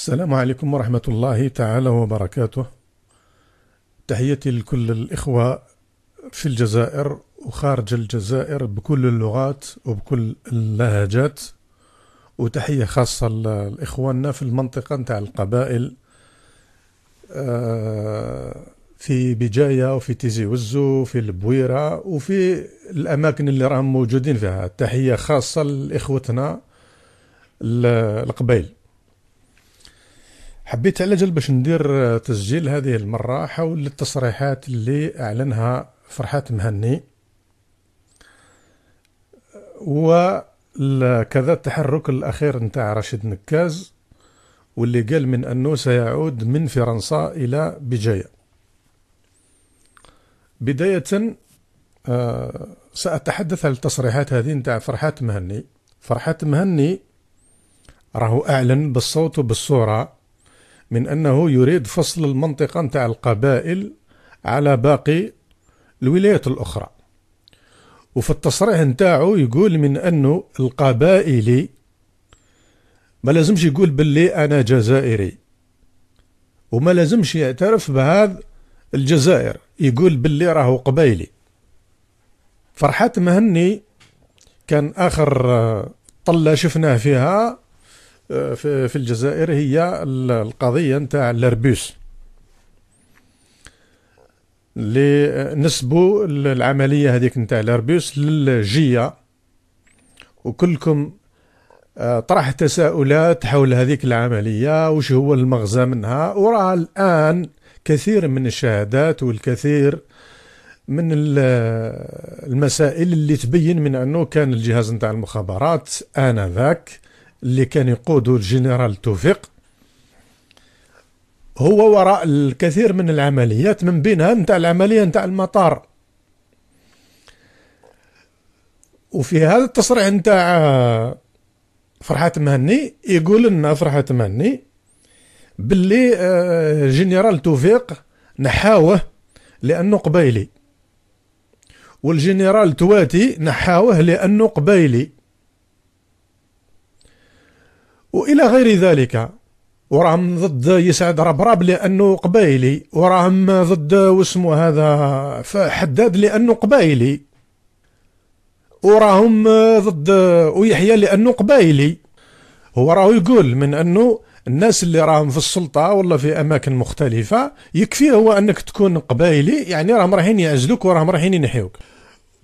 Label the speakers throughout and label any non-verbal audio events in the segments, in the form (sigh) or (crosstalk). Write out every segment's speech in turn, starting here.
Speaker 1: السلام عليكم ورحمة الله تعالى وبركاته تحياتي لكل الإخوة في الجزائر وخارج الجزائر بكل اللغات وبكل اللهجات وتحية خاصة لإخواننا في المنطقة نتاع القبائل آه، في بجاية وفي تيزي وزو وفي البويرة وفي الأماكن اللي راهم موجودين فيها تحية خاصة لإخوتنا القبائل حبيت على جال باش ندير تسجيل هذه المرة حول التصريحات اللي أعلنها فرحات مهني وكذا التحرك الأخير نتاع رشيد نكاز واللي قال من أنه سيعود من فرنسا إلى بجاية بداية آه، سأتحدث عن التصريحات هذه نتاع فرحات مهني فرحات مهني راهو أعلن بالصوت وبالصورة من أنه يريد فصل المنطقة نتاع القبائل على باقي الولايات الأخرى وفي التصريح نتاعو يقول من أنه القبائلي ما لازمش يقول باللي أنا جزائري وما لازمش يعترف بهذا الجزائر يقول باللي راهو قبايلي فرحات مهني كان آخر طلة شفناه فيها في الجزائر هي القضية نتاع الأربوس اللي نسبوا العملية هذيك نتاع الأربوس للجية وكلكم آه، طرح تساؤلات حول هذيك العملية وش هو المغزى منها ورا الآن كثير من الشهادات والكثير من المسائل اللي تبين من أنه كان الجهاز نتاع المخابرات آنذاك اللي كان يقوده الجنرال توفيق هو وراء الكثير من العمليات من بينها نتاع العملية نتاع المطار وفي هذا التصريح نتاع فرحات مهني يقول لنا فرحات مهني باللي آه، جنرال توفيق نحاوه لأنه قبيلي والجنرال تواتي نحاوه لأنه قبيلي والى غير ذلك وراهم ضد يسعد ربراب لانه قبايلي وراهم ضد واسمو هذا حداد لانه قبايلي وراهم ضد ويحيى لانه قبايلي هو راهو يقول من انه الناس اللي راهم في السلطه ولا في اماكن مختلفه يكفي هو انك تكون قبايلي يعني راهم رايحين يعزلوك وراهم رايحين ينحيوك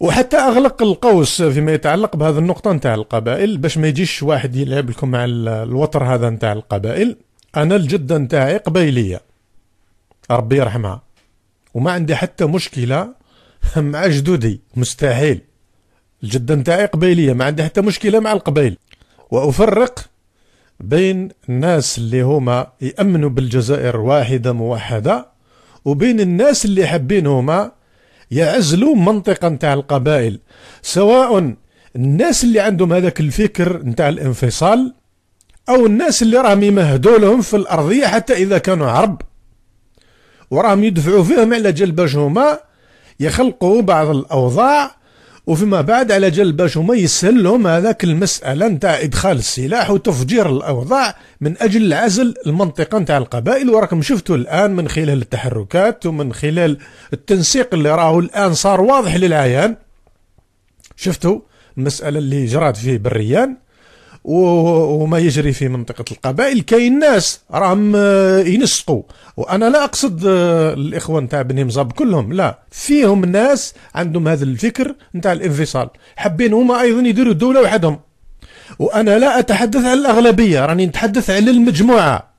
Speaker 1: وحتى اغلق القوس فيما يتعلق بهذه النقطه نتاع القبائل باش ما يجيش واحد يلعب لكم على الوتر هذا نتاع القبائل انا الجده نتاعي قبيليه ربي يرحمها وما عندي حتى مشكله (laughs) مع جدودي مستحيل الجده نتاعي قبيليه ما عندي حتى مشكله مع القبائل وافرق بين الناس اللي هما يامنوا بالجزائر واحده موحده وبين الناس اللي حابين هما يعزلوا منطقة نتاع القبائل سواء الناس اللي عندهم هذاك الفكر نتاع الانفصال أو الناس اللي راهم يمهدوا لهم في الأرضية حتى إذا كانوا عرب وراهم يدفعوا فيهم على جال باش هما يخلقوا بعض الأوضاع وفيما بعد على جال باش هما يسهلهم هذاك المسألة نتاع إدخال السلاح وتفجير الأوضاع من أجل عزل المنطقة نتاع القبائل وراكم شفتوا الآن من خلال التحركات ومن خلال التنسيق اللي راهو الآن صار واضح للعيان شفتوا المسألة اللي جرات في بريان وما يجري في منطقة القبائل كاين ناس راهم آه، ينسقوا وانا لا اقصد آه، الاخوان نتاع بني مزاب كلهم لا فيهم ناس عندهم هذا الفكر نتاع الانفصال حابين هما ايضا يديروا الدولة وحدهم وانا لا اتحدث عن الاغلبية راني نتحدث على المجموعة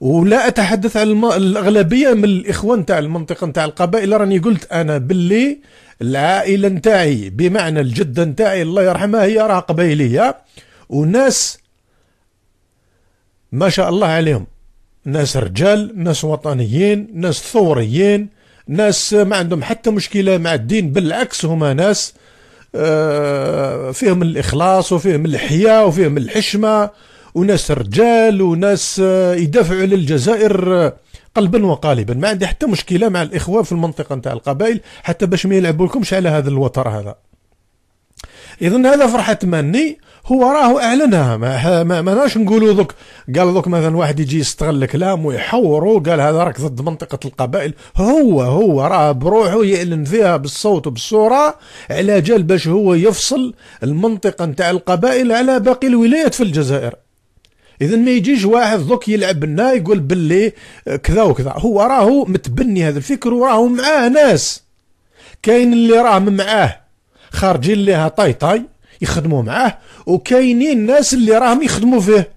Speaker 1: ولا اتحدث عن الاغلبيه من الاخوان نتاع المنطقه نتاع القبائل راني قلت انا باللي العائله نتاعي بمعنى الجده نتاعي الله يرحمها هي راه قبايليه وناس ما شاء الله عليهم ناس رجال ناس وطنيين ناس ثوريين ناس ما عندهم حتى مشكلة مع الدين بالعكس هما ناس آه، فيهم الإخلاص وفيهم الحياة وفيهم الحشمة وناس رجال وناس آه، يدافعوا على الجزائر آه، قلبا وقالبا ما عندي حتى مشكلة مع الإخوة في المنطقة نتاع القبائل حتى باش ما يلعبوا لكمش على هذا الوتر هذا إذا هذا فرحة مني هو راه اعلنها ما, ما ماناش نقولوا دوك قال دوك مثلا واحد يجي يستغل الكلام ويحوره قال هذا راك ضد منطقه القبائل هو هو راه بروحه يعلن فيها بالصوت وبالصوره على جال باش هو يفصل المنطقه نتاع القبائل على باقي الولايات في الجزائر اذا ما يجيش واحد دوك يلعب لنا يقول باللي كذا وكذا هو راهو متبني هذا الفكر وراهو معاه ناس كاين اللي راه معاه خارجين لها طاي طاي يخدموا معاه وكاينين ناس اللي راهم يخدموا فيه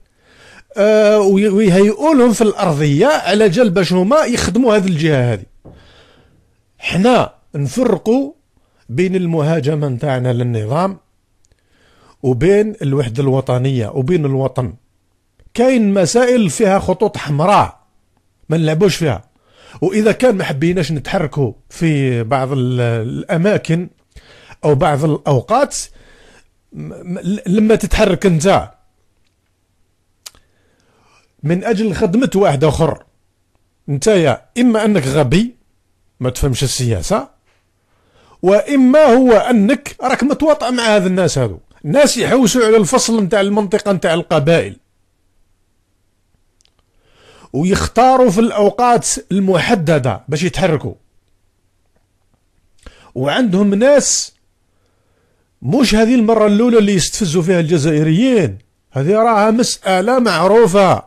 Speaker 1: آه ويهيئوا لهم في الارضيه على جال باش هما يخدموا هذه الجهه هذه حنا نفرقوا بين المهاجمه نتاعنا للنظام وبين الوحده الوطنيه وبين الوطن كاين مسائل فيها خطوط حمراء ما نلعبوش فيها واذا كان ما حبيناش نتحركوا في بعض الاماكن او بعض الاوقات لما تتحرك انت من اجل خدمه واحد اخر انت يا اما انك غبي ما تفهمش السياسه واما هو انك راك متواطئ مع هذا الناس هذو الناس يحوسوا على الفصل نتاع المنطقه نتاع القبائل ويختاروا في الاوقات المحدده باش يتحركوا وعندهم ناس مش هذه المرة الأولى اللي يستفزوا فيها الجزائريين هذه راها مسألة معروفة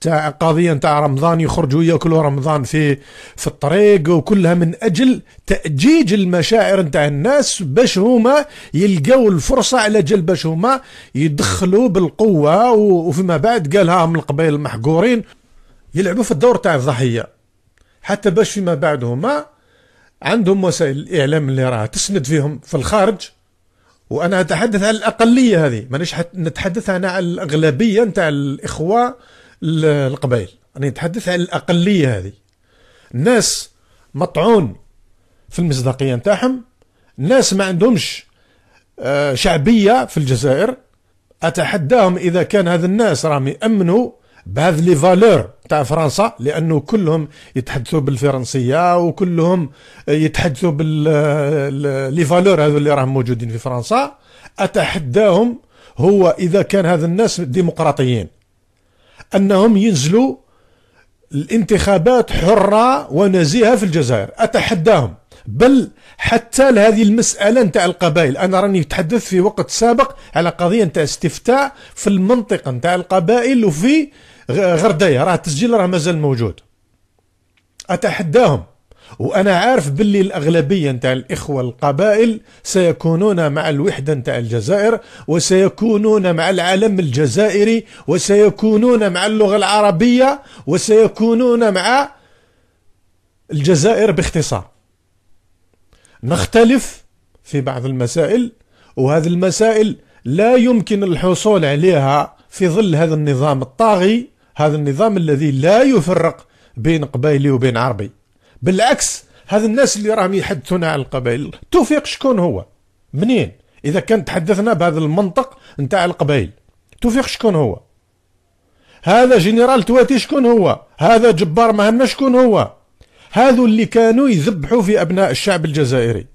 Speaker 1: تاع قضية تاع رمضان يخرجوا ياكلوا رمضان في في الطريق وكلها من أجل تأجيج المشاعر تاع الناس باش هما يلقاو الفرصة على جل باش هما يدخلوا بالقوة وفيما بعد قالها من القبائل المحقورين يلعبوا في الدور تاع الضحية حتى باش فيما بعد هما عندهم وسائل الإعلام اللي راها تسند فيهم في الخارج وانا اتحدث عن الاقليه هذه مانيش نتحدث عن الاغلبيه نتاع الاخوه القبائل انا نتحدث عن الاقليه هذه الناس مطعون في المصداقيه نتاعهم ناس ما عندهمش آه، شعبيه في الجزائر اتحداهم اذا كان هذا الناس راهم يامنوا بهذ لي فالور تاع فرنسا لانه كلهم يتحدثوا بالفرنسيه وكلهم آه، يتحدثوا بال لي آه، فالور هذو اللي راهم موجودين في فرنسا اتحداهم هو اذا كان هذا الناس ديمقراطيين انهم ينزلوا الانتخابات حره ونزيهه في الجزائر اتحداهم بل حتى لهذه المسألة نتاع القبائل أنا راني تحدثت في وقت سابق على قضية نتاع استفتاء في المنطقة نتاع القبائل وفي غرداية راه التسجيل راه مازال موجود أتحداهم وأنا عارف باللي الأغلبية نتاع الإخوة القبائل سيكونون مع الوحدة نتاع الجزائر وسيكونون مع العالم الجزائري وسيكونون مع اللغة العربية وسيكونون مع الجزائر باختصار نختلف في بعض المسائل وهذه المسائل لا يمكن الحصول عليها في ظل هذا النظام الطاغي هذا النظام الذي لا يفرق بين قبائلي وبين عربي بالعكس هذا الناس اللي راهم يحدثون على القبائل توفيق شكون هو منين اذا كان تحدثنا بهذا المنطق نتاع القبائل توفيق شكون هو هذا جنرال تواتي شكون هو هذا جبار مهمنا شكون هو هذو اللي كانوا يذبحوا في أبناء الشعب الجزائري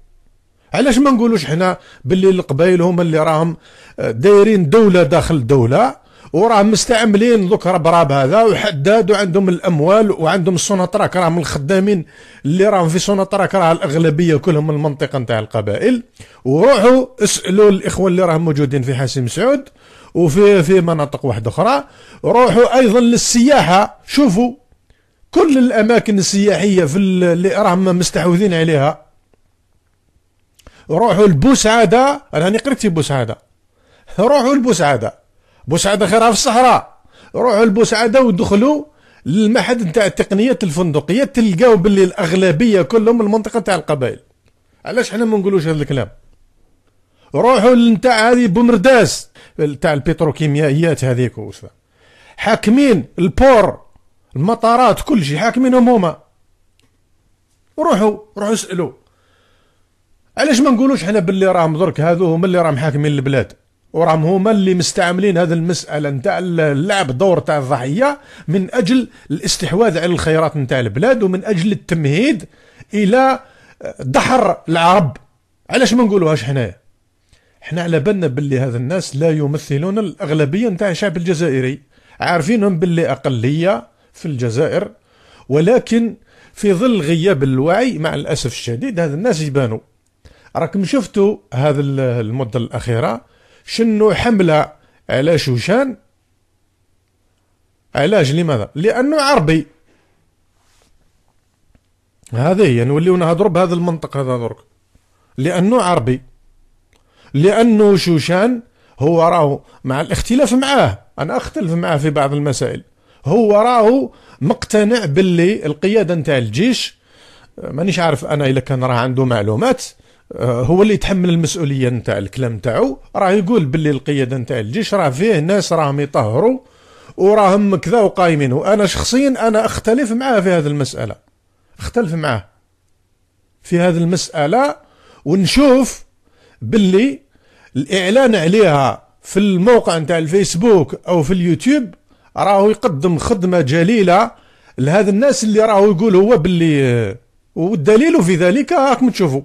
Speaker 1: علاش ما نقولوش حنا باللي القبائل هما اللي راهم آه، دايرين دولة داخل دولة وراهم مستعملين ذوك ربراب هذا وحداد وعندهم الاموال وعندهم سوناطراك راهم الخدامين اللي راهم في سوناطراك راه الاغلبيه كلهم من المنطقه نتاع القبائل وروحوا اسالوا الاخوه اللي راهم موجودين في حاسم سعود وفي في مناطق واحده اخرى روحوا ايضا للسياحه شوفوا كل الاماكن السياحيه في اللي راهم مستحوذين عليها روحوا لبوسعاده انا راني قريت في بوسعاده روحوا لبوسعاده بوسعاده خيرها في الصحراء روحوا لبوسعاده ودخلوا للمعهد نتاع التقنيات الفندقيه تلقاو باللي الاغلبيه كلهم المنطقه تاع القبائل علاش حنا ما نقولوش هذا الكلام روحوا نتاع هذه بومرداس تاع البتروكيميائيات هذيك حاكمين البور المطارات كل شيء حاكمينهم هما روحوا روحوا اسالوا علاش ما نقولوش حنا باللي راهم درك هذو هما اللي راهم حاكمين البلاد وراهم هما اللي مستعملين هذه المساله نتاع اللعب دور تاع الضحيه من اجل الاستحواذ على الخيرات نتاع البلاد ومن اجل التمهيد الى دحر العرب علاش ما نقولوهاش حنايا حنا على بالنا باللي هذا الناس لا يمثلون الاغلبيه نتاع الشعب الجزائري عارفينهم باللي اقليه في الجزائر ولكن في ظل غياب الوعي مع الاسف الشديد هذا الناس يبانوا راكم شفتوا هذا المده الاخيره شنو حمله على شوشان علاج لماذا لانه عربي هذه هي نوليو نهضروا بهذا المنطق هذا درك لانه عربي لانه شوشان هو راهو مع الاختلاف معاه انا اختلف معاه في بعض المسائل هو راهو مقتنع باللي القياده نتاع الجيش آه، مانيش عارف انا اذا كان راه عنده معلومات آه، هو اللي يتحمل المسؤوليه نتاع الكلام نتاعو راه يقول باللي القياده نتاع الجيش راه فيه ناس راهم يطهروا وراهم كذا وقايمين وانا شخصيا انا اختلف معاه في هذه المساله اختلف معاه في هذه المساله ونشوف باللي الاعلان عليها في الموقع نتاع الفيسبوك او في اليوتيوب راهو يقدم خدمة جليلة لهذا الناس اللي راهو يقول هو باللي والدليل في ذلك راكم تشوفوا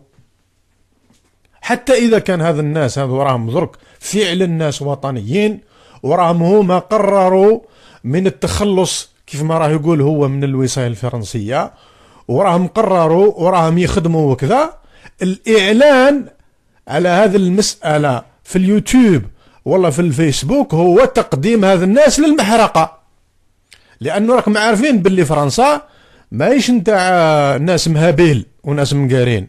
Speaker 1: حتى إذا كان هذا الناس هذو راهم درك فعلا ناس وطنيين وراهم هما قرروا من التخلص كيف ما راه يقول هو من الوصاية الفرنسية وراهم قرروا وراهم يخدموا وكذا الإعلان على هذه المسألة في اليوتيوب والله في الفيسبوك هو تقديم هذا الناس للمحرقه لانه راكم عارفين باللي فرنسا ماهيش نتاع ناس مهابيل وناس مقارين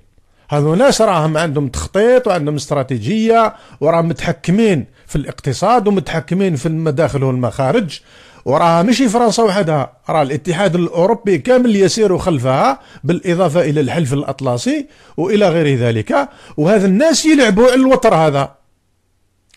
Speaker 1: هذو ناس راهم عندهم تخطيط وعندهم استراتيجيه وراهم متحكمين في الاقتصاد ومتحكمين في المداخل والمخارج وراها ماشي فرنسا وحدها راه الاتحاد الاوروبي كامل يسير خلفها بالاضافه الى الحلف الاطلسي والى غير ذلك وهذا الناس يلعبوا على الوتر هذا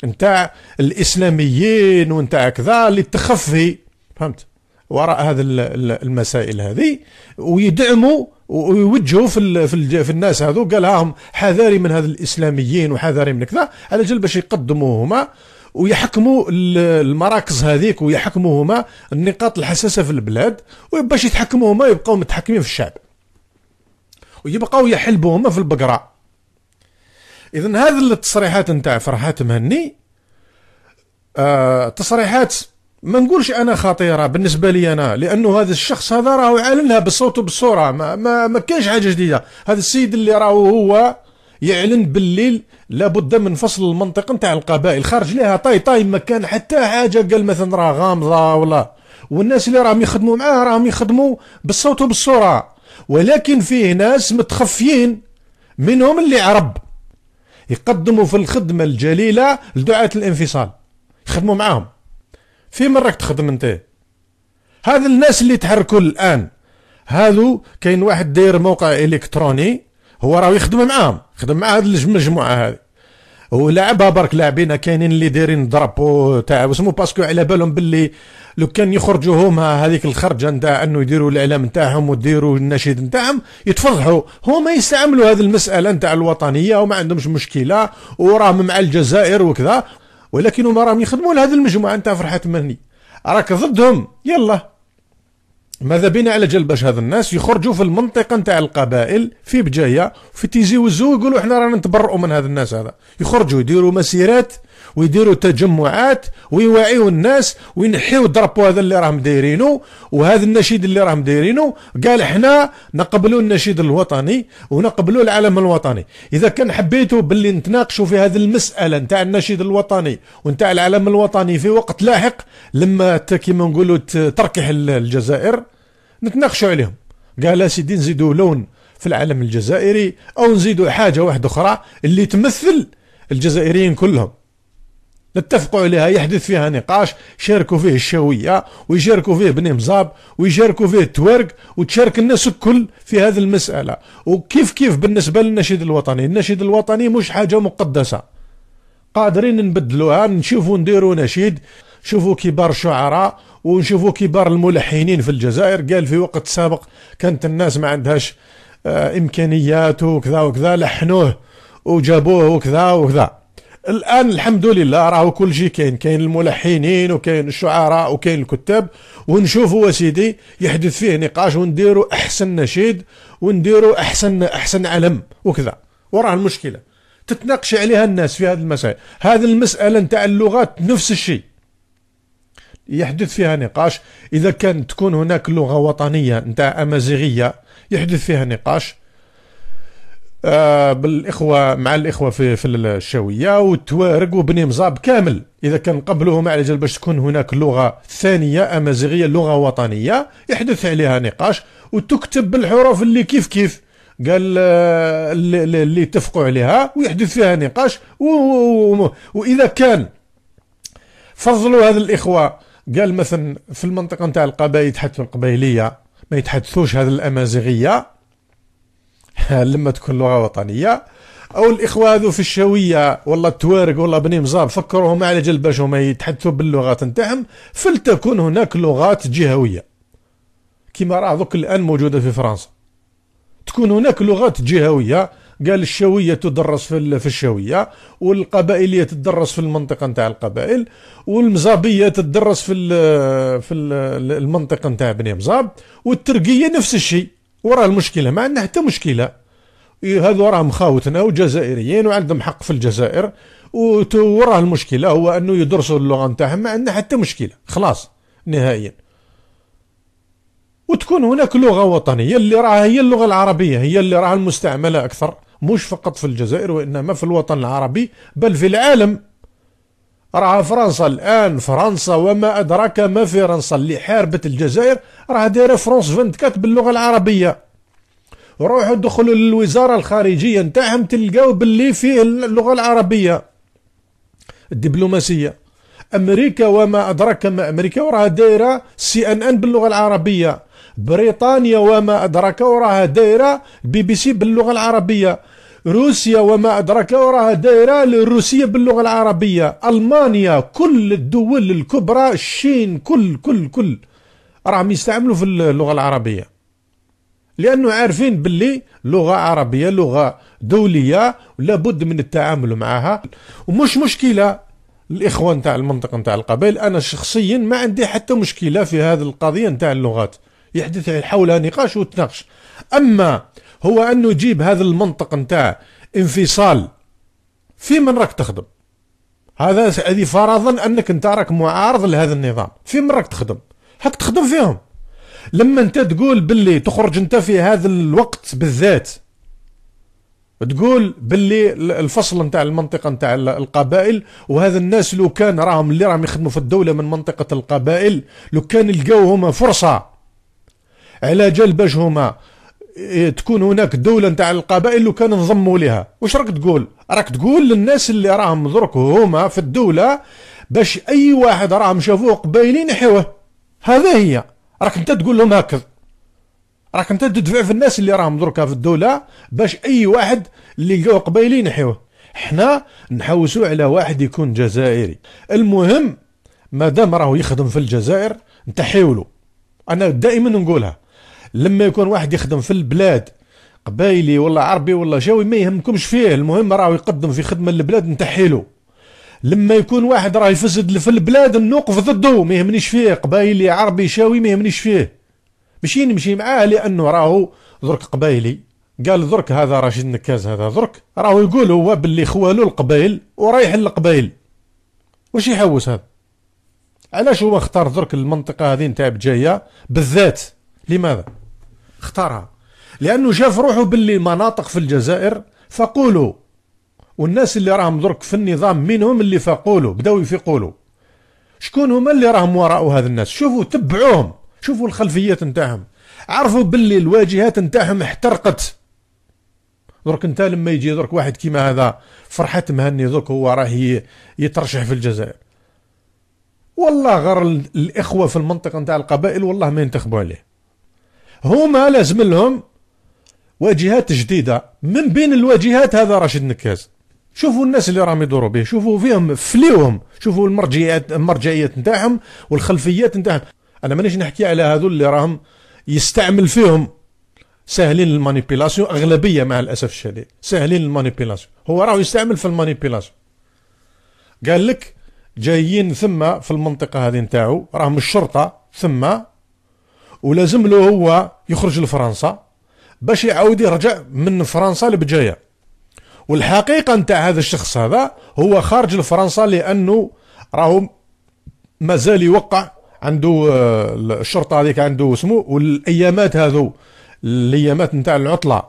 Speaker 1: نتاع الاسلاميين ونتاع كذا اللي تخفي فهمت وراء هذه المسائل هذه ويدعموا ويوجهوا في, في, في الناس هذو قال لهم حذاري من هذ الاسلاميين وحذاري من كذا على جال باش يقدموا هما ويحكموا المراكز هذيك ويحكموا هما النقاط الحساسه في البلاد وباش يتحكموا هما يبقاو متحكمين في الشعب ويبقاو يحلبوا هما في البقره اذا هذه التصريحات نتاع فرحات مهني آه تصريحات ما نقولش انا خطيره بالنسبه لي انا لانه هذا الشخص هذا راهو يعلنها بالصوت وبالصوره ما ما, ما كاينش حاجه جديده هذا السيد اللي راهو هو يعلن بالليل لابد من فصل المنطقه نتاع القبائل خارج لها طاي طاي ما كان حتى حاجه قال مثلا راه غامضه ولا والناس اللي راهم يخدموا معاه راهم يخدموا بالصوت وبالصوره ولكن فيه ناس متخفيين منهم اللي عرب يقدموا في الخدمه الجليله لدعاه الانفصال يخدموا معاهم في مرة تخدم انت هذا الناس اللي تحركوا الان هذو كاين واحد داير موقع الكتروني هو راه يخدم معاهم خدم مع هذه المجموعه هذه ولعبها برك لاعبين كاينين اللي دايرين ضربو تاع وسمو باسكو على بالهم باللي لو كان يخرجوا هما هذيك الخرجه نتاع انه يديروا الاعلام نتاعهم ويديروا النشيد نتاعهم يتفضحوا هما يستعملوا هذه المساله نتاع الوطنيه وما عندهمش مشكله وراهم مع الجزائر وكذا ولكن هما راهم يخدموا لهذه المجموعه نتاع فرحه مني راك ضدهم يلا ماذا بنا على جال باش هذا الناس يخرجوا في المنطقه نتاع القبائل في بجايه في تيزي وزو يقولوا احنا رانا نتبرؤوا من هذا الناس هذا يخرجوا يديروا مسيرات ويديروا تجمعات ويوعيوا الناس وينحيوا الدربو هذا اللي راهم دايرينه وهذا النشيد اللي راهم دايرينه قال احنا نقبلوا النشيد الوطني ونقبلوا العلم الوطني اذا كان حبيتوا باللي نتناقشوا في هذه المساله نتاع النشيد الوطني ونتاع العلم الوطني في وقت لاحق لما كيما نقولوا تركح الجزائر نتناقشوا عليهم قال سيدي نزيدوا لون في العلم الجزائري او نزيدوا حاجه واحده اخرى اللي تمثل الجزائريين كلهم نتفقوا عليها يحدث فيها نقاش شاركوا فيه الشوية ويشاركوا فيه بني مزاب ويشاركوا فيه التورك وتشارك الناس الكل في هذه المسألة وكيف كيف بالنسبة للنشيد الوطني النشيد الوطني مش حاجة مقدسة قادرين نبدلوها نشوفوا نديروا نشيد شوفوا كبار الشعراء ونشوفوا كبار الملحنين في الجزائر قال في وقت سابق كانت الناس ما عندهاش آه، امكانيات وكذا وكذا لحنوه وجابوه وكذا وكذا الان الحمد لله راهو كل شيء كاين كاين الملحنين وكاين الشعراء وكاين الكتاب ونشوفوا سيدي يحدث فيه نقاش ونديروا احسن نشيد ونديروا احسن احسن علم وكذا وراه المشكله تتناقش عليها الناس في هذه المسائل هذه المساله نتاع اللغات نفس الشيء يحدث فيها نقاش اذا كان تكون هناك لغه وطنيه نتاع امازيغيه يحدث فيها نقاش آه، بالاخوه مع الاخوه في في الشاويه والتوارق وبني مزاب كامل اذا كان قبلهم على جال باش تكون هناك لغه ثانيه امازيغيه لغه وطنيه يحدث عليها نقاش وتكتب بالحروف اللي كيف كيف قال آه، اللي, اللي اتفقوا عليها ويحدث فيها نقاش واذا كان فضلوا هذا الاخوه قال مثلا في المنطقه نتاع القبائل يتحدثوا القبائليه ما يتحدثوش هذا الامازيغيه (laughs) لما تكون لغه وطنيه او الاخوه هذو في الشويه والله التوارق والله بني مزاب فكروهم على جلب باش هما يتحدثوا باللغات نتاعهم فلتكن هناك لغات جهويه كما راه دوك الان موجوده في فرنسا تكون هناك لغات جهويه قال الشويه تدرس في في الشويه والقبائليه تدرس في المنطقه نتاع القبائل والمزابيه تدرس في في المنطقه نتاع بني مزاب والترقيه نفس الشيء وراه المشكله ما عندنا حتى مشكله هذو راه مخاوتنا وجزائريين وعندهم حق في الجزائر وراه المشكله هو انه يدرسوا اللغه نتاعهم ما عندنا حتى مشكله خلاص نهائيا وتكون هناك لغه وطنيه اللي راها هي اللغه العربيه هي اللي راها المستعمله اكثر مش فقط في الجزائر وانما في الوطن العربي بل في العالم راه فرنسا الان فرنسا وما ادراك ما فرنسا اللي حاربت الجزائر راه دايره فرونس 24 باللغه العربيه روحوا دخلوا للوزاره الخارجيه نتاعهم تلقاو باللي فيه اللغه العربيه الدبلوماسيه امريكا وما ادراك ما امريكا وراها دايره سي ان ان باللغه العربيه بريطانيا وما ادراك وراها دايره بي بي سي باللغه العربيه روسيا وما أدرك وراها دايرة للروسيه باللغة العربية ألمانيا كل الدول الكبرى الشين كل كل كل راهم يستعملوا في اللغة العربية لأنه عارفين باللي لغة عربية لغة دولية ولابد من التعامل معها ومش مشكلة الإخوان تاع المنطقة تاع القبائل أنا شخصيا ما عندي حتى مشكلة في هذه القضية تاع اللغات يحدث حولها نقاش وتناقش أما هو انه يجيب هذا المنطق نتاع انفصال في من راك تخدم هذا هذه فرضا انك انت راك معارض لهذا النظام في من راك تخدم راك تخدم فيهم لما انت تقول باللي تخرج انت في هذا الوقت بالذات تقول باللي الفصل نتاع المنطقه نتاع القبائل وهذا الناس لو كان راهم اللي راهم يخدموا في الدوله من منطقه القبائل لو كان لقاو هما فرصه على جال باش هما إيه، تكون هناك دولة نتاع القبائل لو كان انضموا لها واش راك تقول راك تقول للناس اللي راهم درك هما في الدولة باش اي واحد راهم شافوه قبايلين يحيوه هذا هي راك انت تقول لهم هكذا راك انت تدفع في الناس اللي راهم دركها في الدولة باش اي واحد اللي لقاو قبايلين يحيوه حنا نحوسوا على واحد يكون جزائري المهم ما دام راهو يخدم في الجزائر نتحيولو انا دائما نقولها لما يكون واحد يخدم في البلاد قبايلي ولا عربي ولا شاوي ما يهمكمش فيه المهم راهو يقدم في خدمه للبلاد نتحيلو لما يكون واحد راه يفسد في البلاد نوقف ضده ما يهمنيش فيه قبايلي عربي شاوي ما يهمنيش فيه ماشي نمشي معاه لانه راهو درك قبايلي قال درك هذا رشيد نكاز هذا درك راهو يقول هو باللي خوالو القبايل ورايح للقبايل واش يحوس هذا علاش هو اختار درك المنطقه هذه نتاع بجايه بالذات لماذا اختارها لانه شاف روحه باللي مناطق في الجزائر فقولوا والناس اللي راهم درك في النظام منهم اللي فقولوا بداو يفيقولوا شكون هما اللي راهم وراء هذا الناس شوفوا تبعوهم شوفوا الخلفيات نتاعهم عرفوا باللي الواجهات نتاعهم احترقت درك انت لما يجي درك واحد كيما هذا فرحت مهني درك هو راه يترشح في الجزائر والله غير الاخوه في المنطقه نتاع القبائل والله ما ينتخبوا عليه هما لازم لهم واجهات جديده من بين الواجهات هذا رشيد نكاز شوفوا الناس اللي راهم يدوروا به شوفوا فيهم فليوهم شوفوا المرجعيات المرجعيات نتاعهم والخلفيات نتاعهم انا مانيش نحكي على هذول اللي راهم يستعمل فيهم ساهلين المانيبيلاسيون اغلبيه مع الاسف الشديد ساهلين المانيبيلاسيون هو راهو يستعمل في المانيبيلاسيون قال لك جايين ثم في المنطقه هذه نتاعو راهم الشرطه ثم ولازم له هو يخرج لفرنسا باش يعاود يرجع من فرنسا لبجايه والحقيقه نتاع هذا الشخص هذا هو خارج لفرنسا لانه راهو مازال يوقع عنده آه، الشرطه هذيك عنده اسمه والايامات هذو الايامات نتاع العطله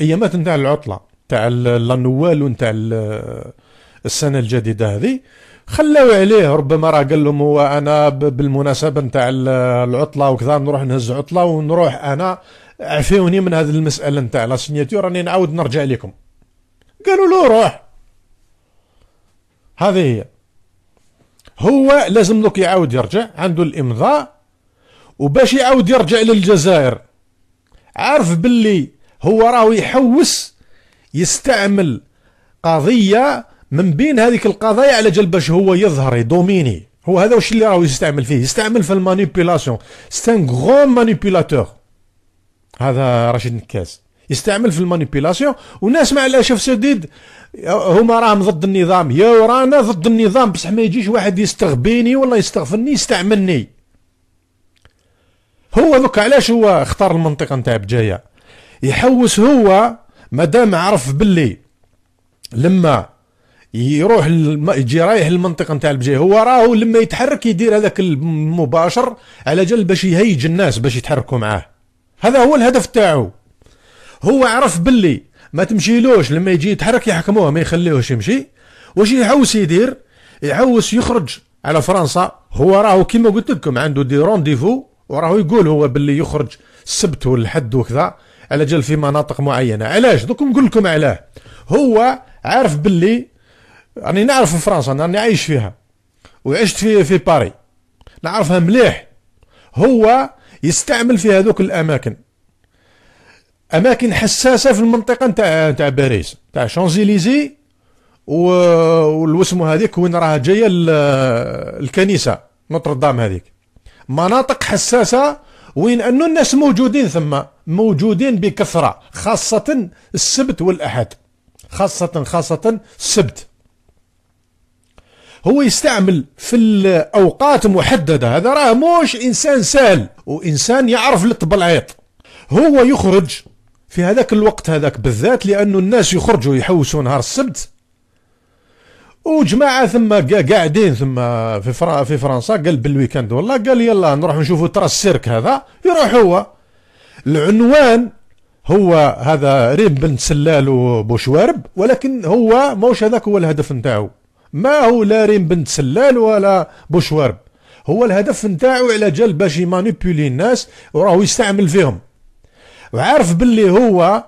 Speaker 1: ايامات نتاع العطله تاع لانوال ونتاع السنه الجديده هذه خلاو عليه ربما راه قال لهم هو انا بالمناسبه نتاع العطله وكذا نروح نهز عطله ونروح انا عفيوني من هذه المساله نتاع لا سينياتور راني نعاود نرجع لكم قالوا له روح هذه هي هو لازم لوك يعاود يرجع عنده الامضاء وباش يعاود يرجع للجزائر عارف باللي هو راهو يحوس يستعمل قضيه من بين هذيك القضايا على جال باش هو يظهر يدوميني هو هذا واش اللي راهو يستعمل فيه يستعمل في المانيبيلاسيون ستان غون مانيبيلاتور هذا رشيد نكاس يستعمل في المانيبيلاسيون وناس مع الاسف سديد هما راهم ضد النظام يا ورانا ضد النظام بصح ما يجيش واحد يستغبيني ولا يستغفلني يستعملني هو دوك علاش هو اختار المنطقه نتاع بجايه يحوس هو مادام عرف باللي لما يروح الم... يجي رايح للمنطقه نتاع البجيه هو راهو لما يتحرك يدير هذاك المباشر على جال باش يهيج الناس باش يتحركوا معاه هذا هو الهدف تاعو هو عرف باللي ما تمشيلوش لما يجي يتحرك يحكموه ما يخليهوش يمشي واش يحوس يدير يحوس يخرج على فرنسا هو راهو كيما قلت لكم عنده دي رونديفو وراهو يقول هو باللي يخرج السبت والحد وكذا على جال في مناطق معينه علاش دوك نقول لكم علاه هو عارف باللي راني نعرف فرنسا راني عايش فيها وعشت في في باري نعرفها مليح هو يستعمل في هذوك الاماكن اماكن حساسه في المنطقه نتاع نتاع باريس نتاع شانزيليزي والوسمو هذيك وين راها جايه الكنيسه نوتردام هذيك مناطق حساسه وين انه الناس موجودين ثم موجودين بكثره خاصه السبت والاحد خاصه خاصه السبت هو يستعمل في الأوقات محددة هذا راه موش إنسان سال وإنسان يعرف لطب العيط هو يخرج في هذاك الوقت هذاك بالذات لأنه الناس يخرجوا يحوسوا نهار السبت وجماعة ثم قاعدين ثم في, فرا في فرنسا قال بالويكاند والله قال يلا نروح نشوفوا ترى السيرك هذا يروح هو العنوان هو هذا ريم بن سلال وبوشوارب ولكن هو موش هذاك هو الهدف نتاعو ما هو لا ريم بنت سلال ولا بوشوارب هو الهدف نتاعو على جال باش يمانيبولي الناس وراهو يستعمل فيهم وعارف باللي هو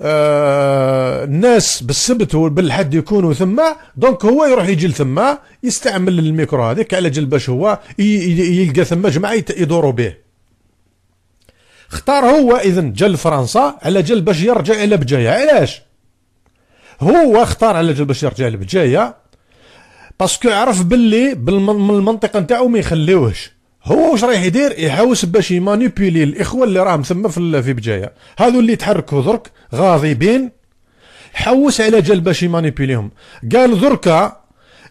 Speaker 1: آه الناس بالسبت وبالحد يكونوا ثما دونك هو يروح يجي لثما يستعمل الميكرو هذيك على جال باش هو يلقى ثما جماعه يدوروا به اختار هو اذا جا لفرنسا على جال باش يرجع الى بجايه علاش هو اختار على جلب باش يرجع جايه باسكو عرف باللي بالمنطقه نتاعو ما يخليوهش هو واش رايح يدير يحوس باش يمانيبيلي الاخوه اللي راهم ثما في في بجايه هذو اللي تحركوا درك غاضبين حوس على جل باش يمانيبيليهم قال دركا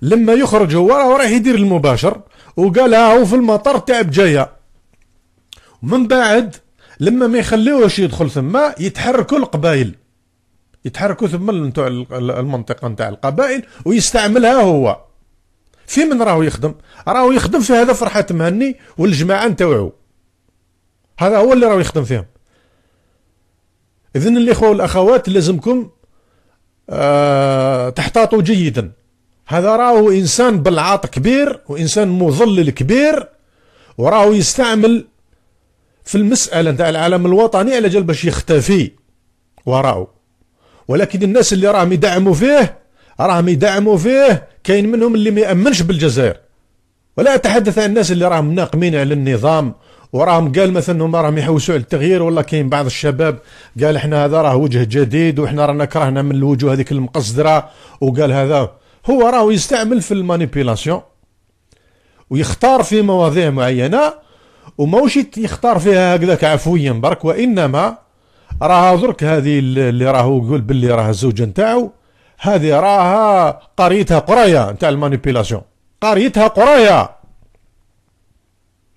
Speaker 1: لما يخرج هو راه رايح يدير المباشر وقال هو في المطار تاع بجايه ومن بعد لما ما يخليوهش يدخل ثما يتحركوا القبائل يتحركوا ثم نتاع المنطقه نتاع القبائل ويستعملها هو في من راهو يخدم راهو يخدم في هذا فرحة مهني والجماعة نتاوعو هذا هو اللي راهو يخدم فيهم إذن الإخوة والأخوات لازمكم آه تحتاطوا جيدا هذا راهو إنسان بلعاط كبير وإنسان مظلل كبير وراهو يستعمل في المسألة نتاع العالم الوطني على جال باش يختفي وراءه ولكن الناس اللي راهم يدعموا فيه راهم يدعموا فيه كاين منهم اللي ما يامنش بالجزائر ولا اتحدث عن الناس اللي راهم ناقمين على النظام وراهم قال مثلا هم راهم يحوسوا على التغيير ولا كاين بعض الشباب قال احنا هذا راه وجه جديد وحنا رانا كرهنا من الوجوه هذيك المقصدره وقال هذا هو راهو يستعمل في المانيبيلاسيون ويختار في مواضيع معينه وماوش يختار فيها هكذاك عفويا برك وانما راها درك هذه اللي راهو يقول باللي راها الزوجه نتاعو هذه راها قريتها قرايه نتاع المانيبيلاسيون قريتها قرايه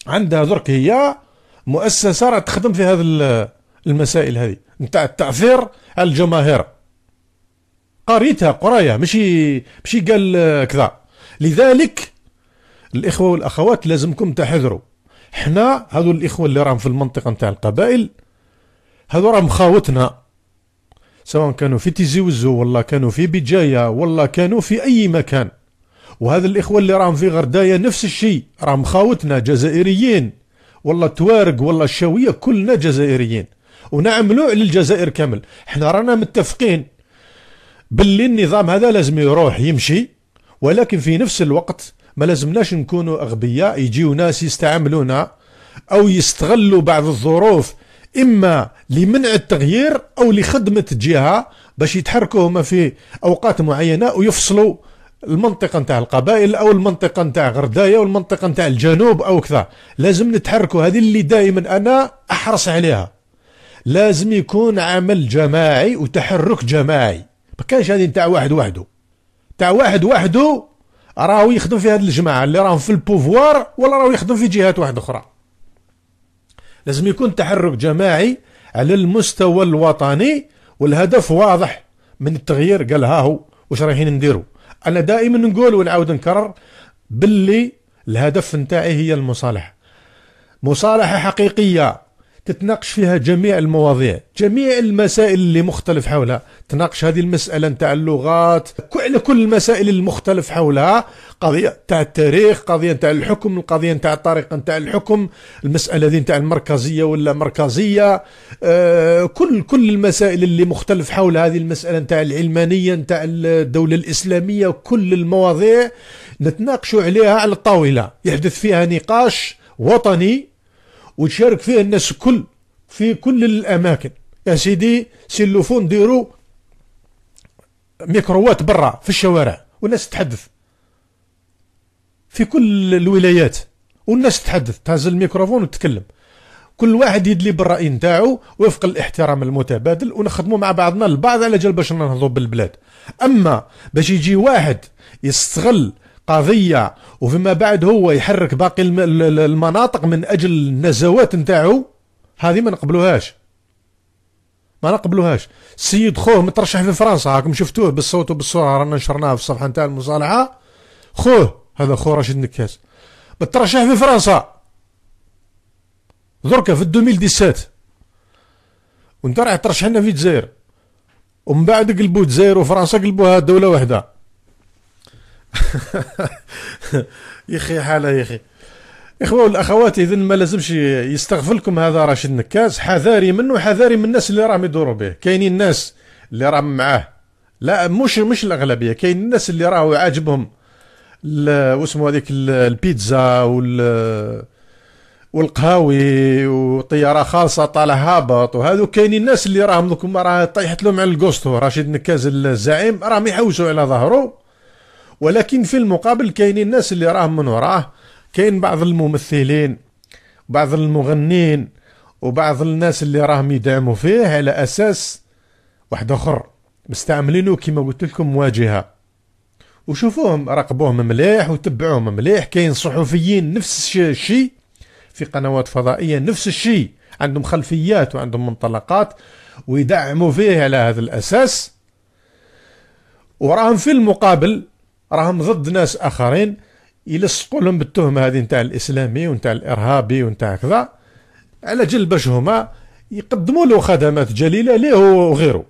Speaker 1: عندها درك هي مؤسسه راه تخدم في هذه المسائل هذه نتاع التاثير على الجماهير قريتها قرايه ماشي ماشي قال كذا لذلك الاخوه والاخوات لازمكم تحذروا حنا هذو الاخوه اللي راهم في المنطقه نتاع القبائل هذو راه مخاوتنا سواء كانوا في تيزي وزو ولا كانوا في بجاية ولا كانوا في أي مكان وهذا الإخوة اللي راهم في غرداية نفس الشيء راهم مخاوتنا جزائريين ولا توارق ولا الشاوية كلنا جزائريين ونعملوا على الجزائر كامل احنا رانا متفقين باللي النظام هذا لازم يروح يمشي ولكن في نفس الوقت ما لازمناش نكونوا أغبياء يجيو ناس يستعملونا أو يستغلوا بعض الظروف إما لمنع التغيير أو لخدمة جهة باش يتحركوا هما في أوقات معينة ويفصلوا المنطقة نتاع القبائل أو المنطقة نتاع غرداية والمنطقة نتاع الجنوب أو كذا لازم نتحركوا هذه اللي دائما أنا أحرص عليها لازم يكون عمل جماعي وتحرك جماعي ما كانش هذه نتاع واحد وحده تاع واحد وحده راهو يخدم في هذه الجماعه اللي راهم في البوفوار ولا راهو يخدم في جهات واحده اخرى لازم يكون تحرك جماعي على المستوى الوطني والهدف واضح من التغيير قال ها هو واش رايحين نديروا انا دائما نقول ونعاود نكرر باللي الهدف نتاعي هي المصالحه مصالحه حقيقيه تتناقش فيها جميع المواضيع جميع المسائل اللي مختلف حولها تناقش هذه المسألة نتاع اللغات على كل المسائل المختلف حولها قضية نتاع التاريخ قضية نتاع الحكم القضية نتاع الطريقة نتاع الحكم المسألة دي نتاع المركزية ولا مركزية آه، كل كل المسائل اللي مختلف حول هذه المسألة نتاع العلمانية نتاع الدولة الإسلامية كل المواضيع نتناقش عليها على الطاولة يحدث فيها نقاش وطني وتشارك فيه الناس الكل في كل الاماكن يا سيدي سيلوفون ديرو ميكروات برا في الشوارع والناس تتحدث في كل الولايات والناس تتحدث تهز الميكروفون وتتكلم كل واحد يدلي بالراي نتاعو وفق الاحترام المتبادل ونخدموا مع بعضنا البعض على جال باش نهضوا بالبلاد اما باش يجي واحد يستغل قضيه وفيما بعد هو يحرك باقي المناطق من اجل النزوات نتاعو هذه ما نقبلوهاش ما نقبلوهاش سيد خوه مترشح في فرنسا هاكم شفتوه بالصوت وبالصوره رانا نشرناها في الصفحه نتاع المصالحه خوه هذا خو راشد نكاس مترشح في فرنسا دركا في 2017 وانت راح ترشح لنا في الجزائر ومن بعد قلبوا الجزائر وفرنسا قلبوها دوله واحده (laughs) يا اخي حاله يا اخي اخوه والاخوات اذا ما لازمش يستغفلكم هذا راشد نكاز حذاري منه حذاري من الناس اللي راهم يدوروا به كاينين الناس اللي راهم معاه لا مش مش الاغلبيه كاين الناس اللي راهو عاجبهم واسمو هذيك البيتزا وال والقهاوي وطياره خاصه طالع هابط وهذو كاينين الناس اللي راهم دوك راه طيحت لهم على الكوستو رشيد نكاز الزعيم راهم يحوسوا على ظهره ولكن في المقابل كاينين الناس اللي راهم من وراه كاين بعض الممثلين بعض المغنين وبعض الناس اللي راهم يدعموا فيه على اساس واحد اخر مستعملينه كما قلت لكم واجهه وشوفوهم راقبوهم مليح وتبعوهم مليح كاين صحفيين نفس الشيء في قنوات فضائيه نفس الشيء عندهم خلفيات وعندهم منطلقات ويدعموا فيه على هذا الاساس وراهم في المقابل راهم ضد ناس اخرين يلصقوا لهم بالتهمه هذه نتاع الاسلامي ونتاع الارهابي ونتاع كذا على جل باش هما يقدموا له خدمات جليله ليه وغيره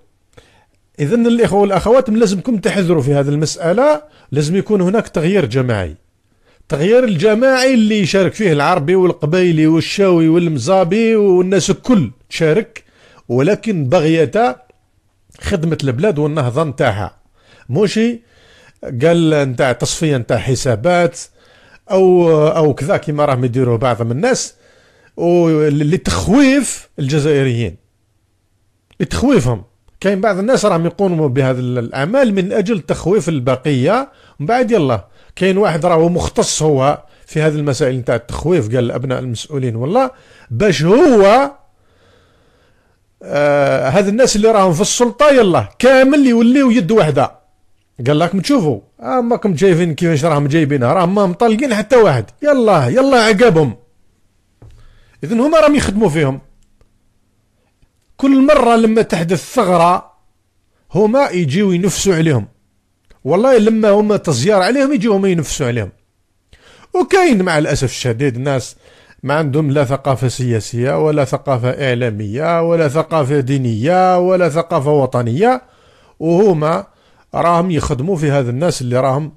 Speaker 1: اذا الاخوه والاخوات لازمكم تحذروا في هذه المساله لازم يكون هناك تغيير جماعي التغيير الجماعي اللي يشارك فيه العربي والقبيلي والشاوي والمزابي والناس الكل تشارك ولكن بغية خدمة البلاد والنهضة نتاعها موشي قال نتاع تصفيه نتاع حسابات او او كذا كيما راهم يديروا بعض من الناس ولتخويف الجزائريين لتخويفهم كاين بعض الناس راهم يقوموا بهذا الاعمال من اجل تخويف البقيه من بعد يلا كاين واحد راهو مختص هو في هذه المسائل نتاع التخويف قال ابناء المسؤولين والله باش هو آه هذا الناس اللي راهم في السلطه يلا كامل يوليو يد واحده قال لكم تشوفوا اماكم شايفين كيفاش راهم جايبينها راهم ما مطلقين حتى واحد يلا يلا عقابهم اذا هما راهم يخدموا فيهم كل مره لما تحدث ثغره هما يجيو ينفسوا عليهم والله لما هما تزيار عليهم يجيو هما ينفسوا عليهم وكاين مع الاسف الشديد ناس ما عندهم لا ثقافة سياسية ولا ثقافة إعلامية ولا ثقافة دينية ولا ثقافة وطنية وهما راهم يخدموا في هذا الناس اللي راهم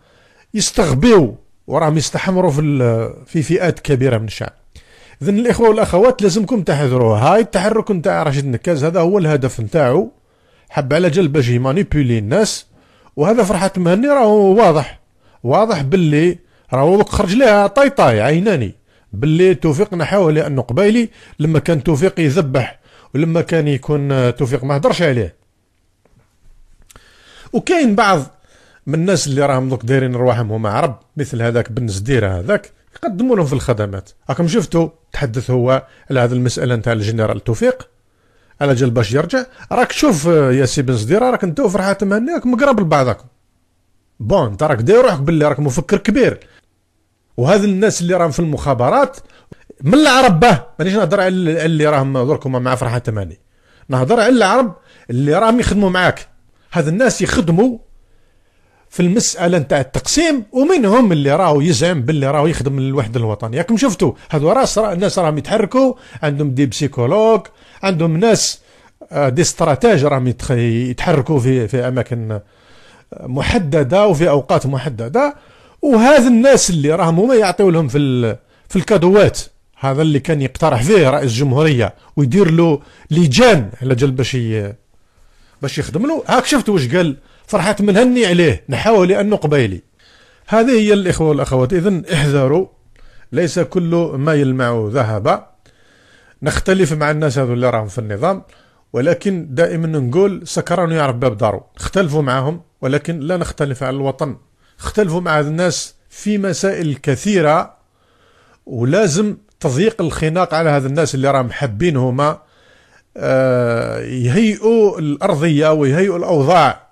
Speaker 1: يستغبيو وراهم يستحمروا في في فئات كبيره من الشعب اذا الاخوه والاخوات لازمكم تحذروا هاي التحرك نتاع رشيد نكاز هذا هو الهدف نتاعو حب على جال باش يمانيبيولي الناس وهذا فرحة مهني راهو واضح واضح باللي راهو خرج لها طاي طاي عيناني باللي توفيق نحاو لانه قبايلي لما كان توفيق يذبح ولما كان يكون توفيق ما هدرش عليه وكاين بعض من الناس اللي راهم دوك دايرين رواحهم هما عرب مثل هذاك بن زديره هذاك يقدموا لهم في الخدمات راكم شفتوا تحدث هو على هذه المساله نتاع الجنرال توفيق على جال باش يرجع راك شوف يا سي بن زديره راك انت وفرحات هناك مقرب لبعضكم بون انت راك داير روحك باللي راك مفكر كبير وهذا الناس اللي راهم في المخابرات من العرب به مانيش نهضر على اللي راهم دركم مع فرحه تماني نهضر على العرب اللي راهم يخدموا معاك هذ الناس يخدموا في المساله نتاع التقسيم ومنهم اللي راهو يزعم باللي راهو يخدم للوحده الوطنيه راكم شفتوا هذو راس الناس راهم يتحركوا عندهم دي بسيكولوج عندهم ناس آه، دي استراتيج راهم يتحركوا في في اماكن آه، محدده وفي اوقات محدده وهذا الناس اللي راهم هما يعطيو لهم في في الكادوات هذا اللي كان يقترح فيه رئيس الجمهوريه ويدير له لجان على جال باش باش يخدم له هاك شفت واش قال فرحات ملهني عليه نحاول لانه قبيلي هذه هي الاخوه والاخوات اذا احذروا ليس كل ما يلمع ذهب نختلف مع الناس هذو اللي راهم في النظام ولكن دائما نقول سكران يعرف باب دارو اختلفوا معهم ولكن لا نختلف على الوطن اختلفوا مع الناس في مسائل كثيرة ولازم تضييق الخناق على هذا الناس اللي راهم حابين هما آه، يهيئوا الارضيه ويهيئوا الاوضاع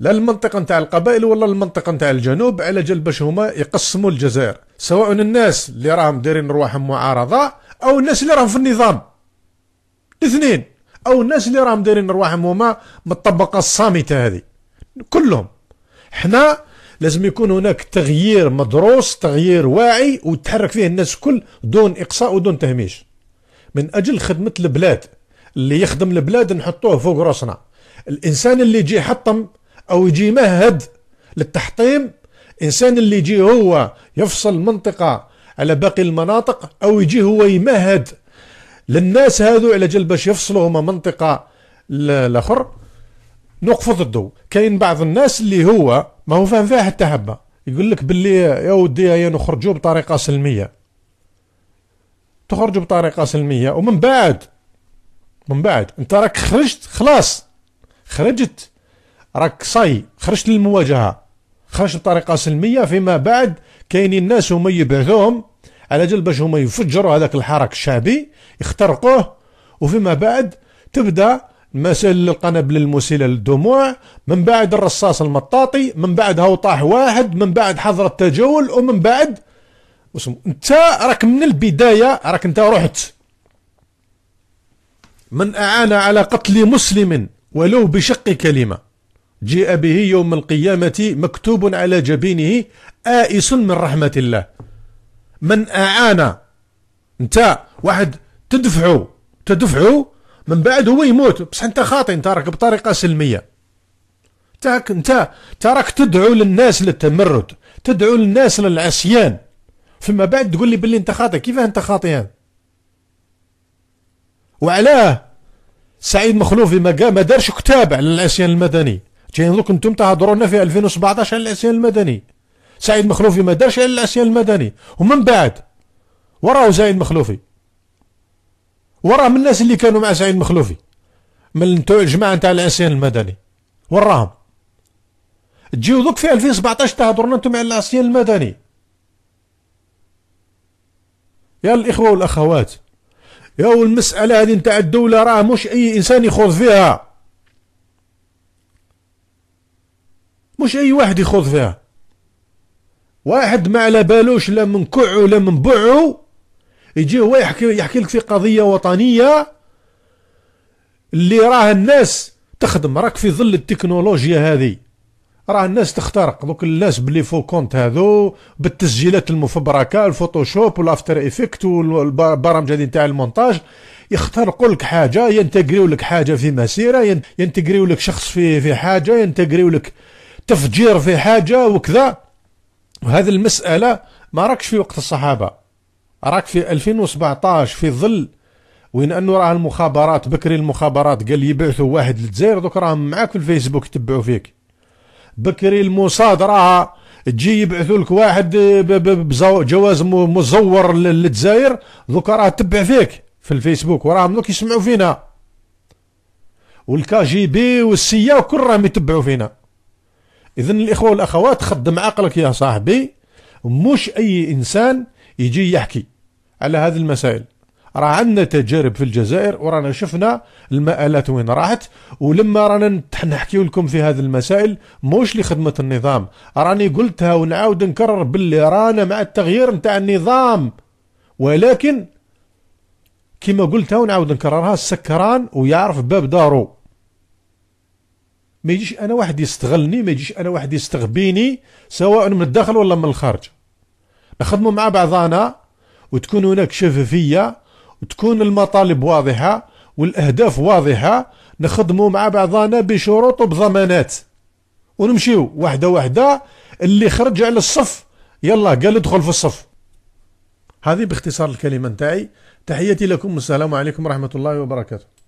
Speaker 1: لا المنطقه نتاع القبائل ولا المنطقه نتاع الجنوب على جال باش هما يقسموا الجزائر سواء الناس اللي راهم دايرين رواحهم معارضه او الناس اللي راهم في النظام الاثنين او الناس اللي راهم دايرين رواحهم هما من الطبقه الصامته هذه كلهم حنا لازم يكون هناك تغيير مدروس تغيير واعي وتحرك فيه الناس كل دون اقصاء ودون تهميش من اجل خدمه البلاد اللي يخدم البلاد نحطوه فوق راسنا الانسان اللي يجي يحطم او يجي مهد للتحطيم انسان اللي يجي هو يفصل منطقه على باقي المناطق او يجي هو يمهد للناس هذو على جل باش يفصلوا هما منطقه الاخر نوقفوا ضده كاين بعض الناس اللي هو ما هو فاهم فيها حتى حبه يقول لك باللي يا ودي يا نخرجوا بطريقه سلميه تخرجوا بطريقه سلميه ومن بعد من بعد انت راك خرجت خلاص خرجت راك صاي خرجت للمواجهه خرجت بطريقه سلميه فيما بعد كاينين الناس هما يبعثوهم على جال باش هما يفجروا هذاك الحراك الشعبي يخترقوه وفيما بعد تبدا مسائل القنابل المسيلة للدموع من بعد الرصاص المطاطي من بعد هو طاح واحد من بعد حظر التجول ومن بعد انت راك من البداية راك انت رحت من أعان على قتل مسلم ولو بشق كلمة جيء به يوم القيامة مكتوب على جبينه آئس من رحمة الله من أعان انت واحد تدفعو تدفعو من بعد هو يموت بصح انت خاطئ انت راك بطريقة سلمية تاك انت تراك تدعو للناس للتمرد تدعو للناس للعصيان فيما بعد تقول لي باللي انت خاطئ كيفاه انت خاطئ وعلاه سعيد مخلوفي ما ما دارش كتاب على العصيان المدني جايين دوك انتم تهضروا لنا في 2017 على العصيان المدني سعيد مخلوفي ما دارش على العصيان المدني ومن بعد وراه سعيد مخلوفي وراه من الناس اللي كانوا مع سعيد مخلوفي من الجماعه نتاع العصيان المدني وراهم تجيو دوك في 2017 تهضروا انتم على العصيان المدني يا الاخوه والاخوات يا المسألة هذه نتاع الدولة راه مش أي إنسان يخوض فيها مش أي واحد يخوض فيها واحد ما على بالوش لا من كعو لا من بعو يجي هو يحكي, يحكي لك في قضية وطنية اللي راها الناس تخدم راك في ظل التكنولوجيا هذه راه الناس تخترق دوك الناس بلي فو كونت هادو بالتسجيلات المفبركه الفوتوشوب والافتر ايفيكت والبرامج هذه نتاع المونتاج يخترقوا لك حاجه ينتجريو لك حاجه في مسيره ينتجريو لك شخص في في حاجه ينتجريو لك تفجير في حاجه وكذا وهذه المساله ما راكش في وقت الصحابه راك في 2017 في ظل وين انه راه المخابرات بكري المخابرات قال يبعثوا واحد للجزائر دوك راهم معاك في الفيسبوك يتبعوا فيك بكري المصادرة تجي يبعثوا لك واحد بجواز مزور للجزائر دوكا راه تبع فيك في الفيسبوك وراهم دوك يسمعوا فينا والكا جي بي والسيا وكل راهم يتبعوا فينا اذا الاخوه والاخوات خدم عقلك يا صاحبي مش اي انسان يجي يحكي على هذه المسائل راه عندنا تجارب في الجزائر ورانا شفنا المآلات وين راحت ولما رانا نحكيو لكم في هذه المسائل موش لخدمة النظام راني قلتها ونعاود نكرر باللي رانا مع التغيير نتاع النظام ولكن كما قلتها ونعاود نكررها السكران ويعرف باب دارو ما يجيش انا واحد يستغلني ما يجيش انا واحد يستغبيني سواء من الداخل ولا من الخارج نخدموا مع بعضانا وتكون هناك شفافيه وتكون المطالب واضحة والأهداف واضحة نخدموا مع بعضنا بشروط وبضمانات ونمشيو واحدة واحدة اللي خرج على الصف يلا قال ادخل في الصف هذه باختصار الكلمة نتاعي تحياتي لكم والسلام عليكم ورحمة الله وبركاته